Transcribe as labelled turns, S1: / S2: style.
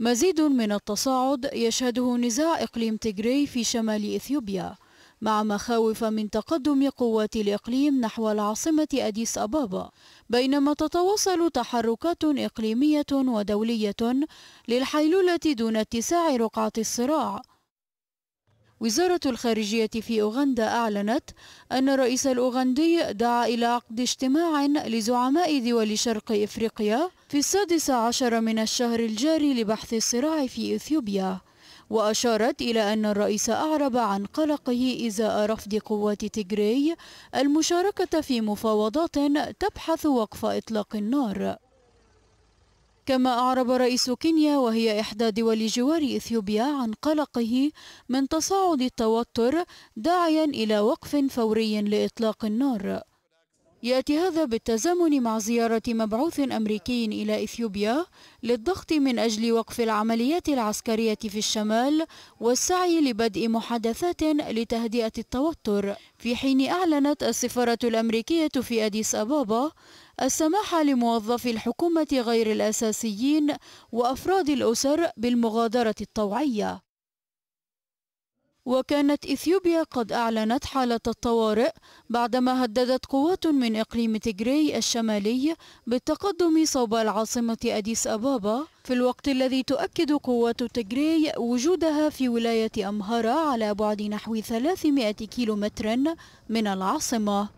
S1: مزيد من التصاعد يشهده نزاع إقليم تيغري في شمال إثيوبيا مع مخاوف من تقدم قوات الإقليم نحو العاصمة أديس أبابا بينما تتواصل تحركات إقليمية ودولية للحيلولة دون اتساع رقعة الصراع وزارة الخارجية في أوغندا أعلنت أن الرئيس الأوغندي دعا إلى عقد اجتماع لزعماء دول شرق إفريقيا في السادس عشر من الشهر الجاري لبحث الصراع في إثيوبيا وأشارت إلى أن الرئيس أعرب عن قلقه إزاء رفض قوات تيغراي المشاركة في مفاوضات تبحث وقف إطلاق النار كما أعرب رئيس كينيا وهي إحدى دول جوار إثيوبيا عن قلقه من تصاعد التوتر داعيا إلى وقف فوري لإطلاق النار يأتي هذا بالتزامن مع زيارة مبعوث أمريكي إلى إثيوبيا للضغط من أجل وقف العمليات العسكرية في الشمال والسعي لبدء محادثات لتهدئة التوتر في حين أعلنت السفارة الأمريكية في أديس أبابا السماح لموظفي الحكومة غير الأساسيين وأفراد الأسر بالمغادرة الطوعية وكانت إثيوبيا قد أعلنت حالة الطوارئ بعدما هددت قوات من إقليم تجري الشمالي بالتقدم صوب العاصمة أديس أبابا في الوقت الذي تؤكد قوات تجري وجودها في ولاية أمهرة على بعد نحو 300 كيلومتر من العاصمة